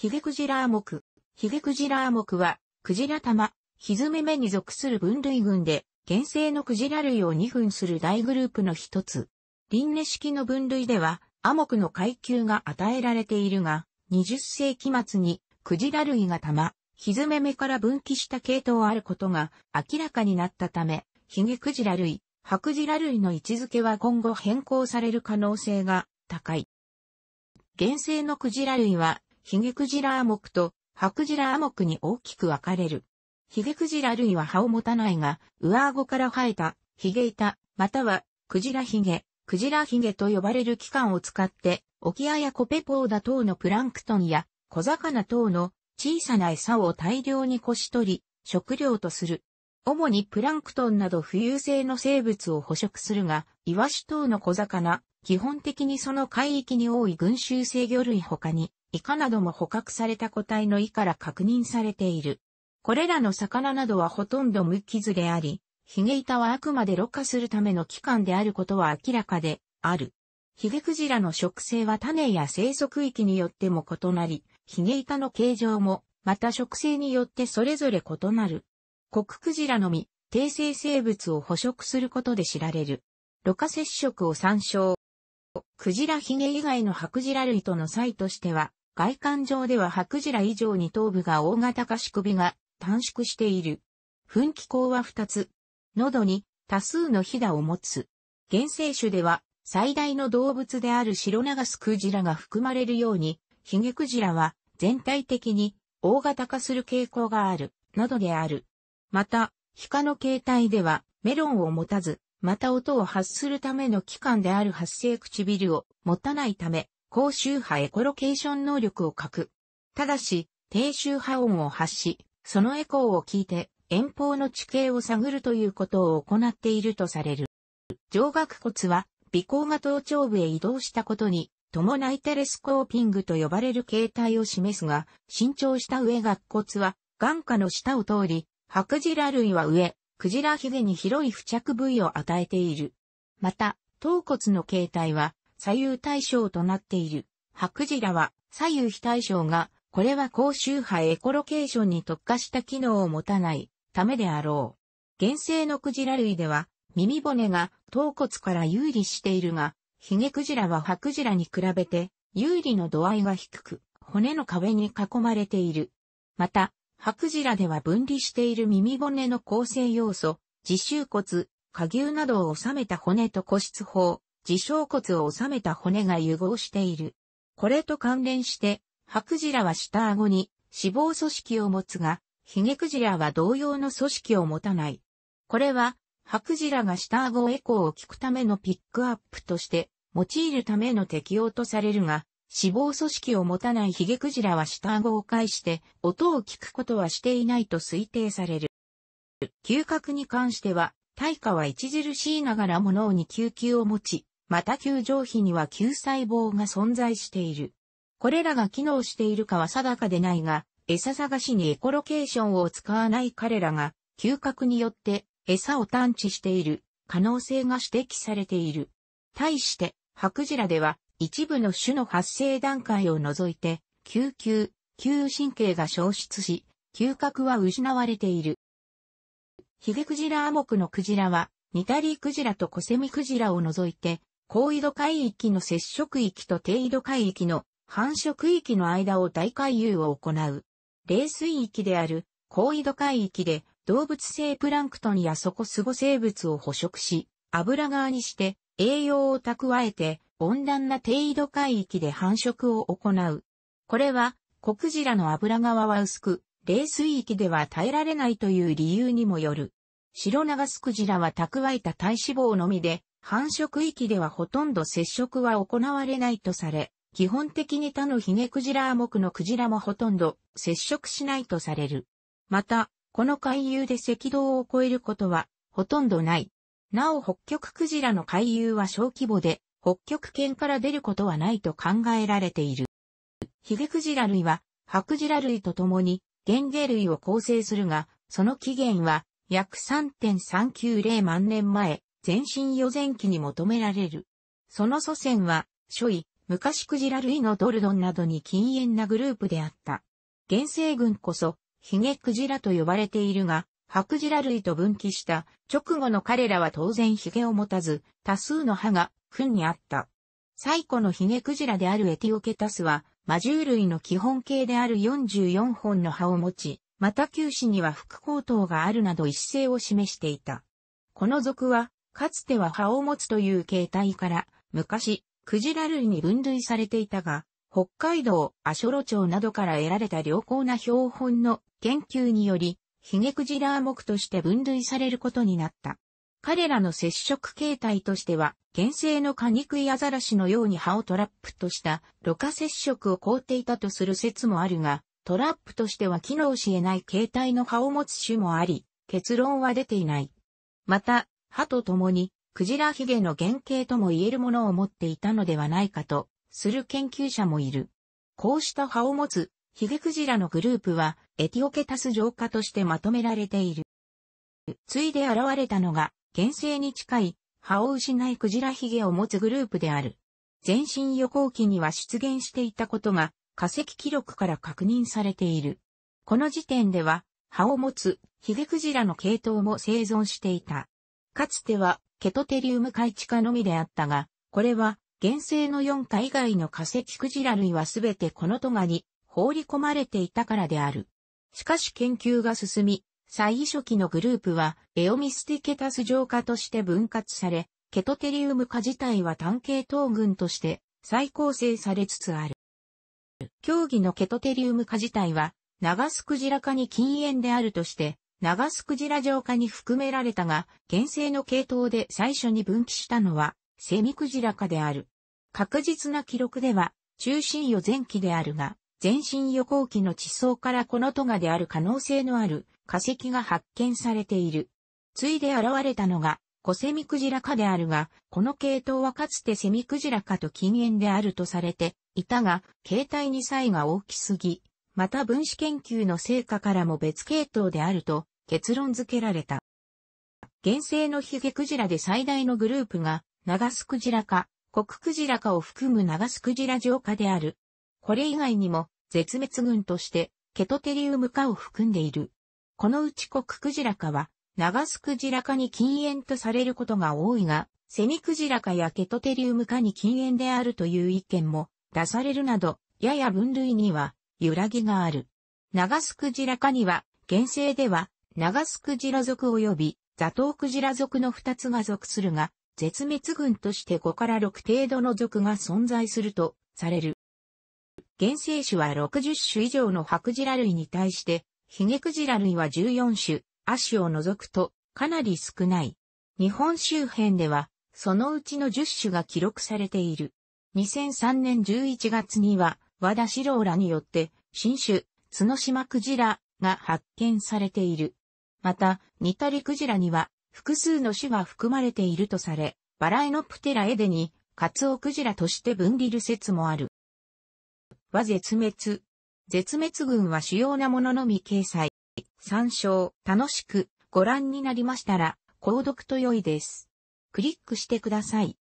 ヒゲクジラアモク。ヒゲクジラアモクは、クジラ玉、ヒズメメに属する分類群で、原生のクジラ類を2分する大グループの一つ。輪廻式の分類では、アモクの階級が与えられているが、20世紀末に、クジラ類が玉、ヒズメメから分岐した系統あることが明らかになったため、ヒゲクジラ類、ハクジラ類の位置づけは今後変更される可能性が高い。原生のクジラ類はヒゲクジラアモクとハクジラアモクに大きく分かれる。ヒゲクジラ類は歯を持たないが、上顎から生えた、ヒゲ板、または、クジラヒゲ、クジラヒゲと呼ばれる器官を使って、オキアやコペポーダ等のプランクトンや小魚等の小さな餌を大量にこし取り、食料とする。主にプランクトンなど浮遊性の生物を捕食するが、イワシ等の小魚、基本的にその海域に多い群衆制魚類他に、イカなども捕獲された個体の胃から確認されている。これらの魚などはほとんど無傷であり、ヒゲ板はあくまでろ過するための器官であることは明らかである。ヒゲクジラの食性は種や生息域によっても異なり、ヒゲ板の形状も、また食性によってそれぞれ異なる。コククジラのみ、低生生物を捕食することで知られる。ろ過接触を参照。クジラヒゲ以外のハクジラ類との際としては、外観上では白ジラ以上に頭部が大型化し首が短縮している。噴気口は2つ。喉に多数のヒダを持つ。原生種では最大の動物であるシロナガスクジラが含まれるように、ヒゲクジラは全体的に大型化する傾向がある、などである。また、ヒカの形態ではメロンを持たず、また音を発するための器官である発生唇を持たないため、高周波エコロケーション能力を欠く。ただし、低周波音を発し、そのエコーを聞いて遠方の地形を探るということを行っているとされる。上顎骨は、鼻孔が頭頂部へ移動したことに、伴いテレスコーピングと呼ばれる形態を示すが、伸長した上顎骨は、眼下の下を通り、白ジラ類は上、クジラヒゲに広い付着部位を与えている。また、頭骨の形態は、左右対称となっている。ハクジラは左右非対称が、これは高周波エコロケーションに特化した機能を持たないためであろう。原生のクジラ類では、耳骨が頭骨から有利しているが、ヒゲクジラはハクジラに比べて有利の度合いが低く、骨の壁に囲まれている。また、ハクジラでは分離している耳骨の構成要素、自臭骨、下牛などを収めた骨と骨質法、自傷骨を収めた骨が融合している。これと関連して、ハクジラは下顎に脂肪組織を持つが、ヒゲクジラは同様の組織を持たない。これは、ハクジラが下顎エコーを聞くためのピックアップとして用いるための適用とされるが、死亡組織を持たないヒゲクジラは下顎を介して音を聞くことはしていないと推定される。嗅覚に関しては、対価は著しいながら物に救急を持ち、また球状皮には球細胞が存在している。これらが機能しているかは定かでないが、餌探しにエコロケーションを使わない彼らが、嗅覚によって餌を探知している可能性が指摘されている。対して、白ジラでは一部の種の発生段階を除いて、嗅球、嗅神経が消失し、嗅覚は失われている。ヒゲクジラアモクのクジラは、ニタリークジラとコセミクジラを除いて、高緯度海域の接触域と低緯度海域の繁殖域の間を大回遊を行う。冷水域である高緯度海域で動物性プランクトンやそこすご生物を捕食し、油側にして栄養を蓄えて温暖な低緯度海域で繁殖を行う。これは、コクジラの油側は薄く、冷水域では耐えられないという理由にもよる。白長スクジラは蓄えた体脂肪のみで、繁殖域ではほとんど接触は行われないとされ、基本的に他のヒゲクジラ目のクジラもほとんど接触しないとされる。また、この海遊で赤道を越えることはほとんどない。なお北極クジラの海遊は小規模で、北極圏から出ることはないと考えられている。ヒゲクジラ類は、ハクジラ類と共に、原芸ゲ類を構成するが、その起源は、約3.390万年前、全身予前期に求められる。その祖先は、初位、昔クジラ類のドルドンなどに禁煙なグループであった。原生群こそ、ヒゲクジラと呼ばれているが、白ジラ類と分岐した直後の彼らは当然ヒゲを持たず、多数の歯が、糞にあった。最古のヒゲクジラであるエティオケタスは、魔獣類の基本形である44本の歯を持ち、また九死には副高頭があるなど一斉を示していた。この属はかつては葉を持つという形態から、昔、クジラ類に分類されていたが、北海道、ショロ町などから得られた良好な標本の研究により、ヒゲクジラ目として分類されることになった。彼らの接触形態としては、原生のカニクイアザラシのように葉をトラップとしたろ過接触を凍っていたとする説もあるが、トラップとしては機能し得ない形態の葉を持つ種もあり、結論は出ていない。また、歯と共に、クジラヒゲの原型とも言えるものを持っていたのではないかと、する研究者もいる。こうした歯を持つヒゲクジラのグループはエティオケタス浄化としてまとめられている。ついで現れたのが原生に近い歯を失いクジラヒゲを持つグループである。全身予行期には出現していたことが化石記録から確認されている。この時点では歯を持つヒゲクジラの系統も生存していた。かつてはケトテリウム海地下のみであったが、これは原生の4下以外の化石クジラ類はすべてこのトガに放り込まれていたからである。しかし研究が進み、最初期のグループはエオミスティケタス浄化として分割され、ケトテリウム化自体は単系統群として再構成されつつある。競技のケトテリウム化自体は、長スクジラ化に禁煙であるとして、長スクジラ浄化に含められたが、原生の系統で最初に分岐したのは、セミクジラ化である。確実な記録では、中心予前期であるが、全身予行期の地層からこのトガである可能性のある化石が発見されている。ついで現れたのが、コセミクジラ化であるが、この系統はかつてセミクジラ化と禁煙であるとされていたが、形態に差異が大きすぎ、また分子研究の成果からも別系統であると結論付けられた。原生のヒゲクジラで最大のグループが、ナガスクジラか、コククジラ科を含むナガスクジラ浄化である。これ以外にも、絶滅群として、ケトテリウム科を含んでいる。このうちコククジラ科は、ナガスクジラ科に禁煙とされることが多いが、セミクジラ科やケトテリウム科に禁煙であるという意見も出されるなど、やや分類には揺らぎがある。長スクジラ科には、原生では、長スクジラ族及び、ザトウクジラ族の二つが属するが、絶滅群として5から6程度の属が存在するとされる。原生種は60種以上の白ジラ類に対して、ヒゲクジラ類は14種、足を除くとかなり少ない。日本周辺では、そのうちの10種が記録されている。2003年11月には、和田四郎らによって、新種、角島クジラが発見されている。また、ニタリクジラには、複数の種が含まれているとされ、バラエノプテラエデに、カツオクジラとして分離る説もある。和絶滅。絶滅群は主要なもののみ掲載。参照、楽しく、ご覧になりましたら、購読と良いです。クリックしてください。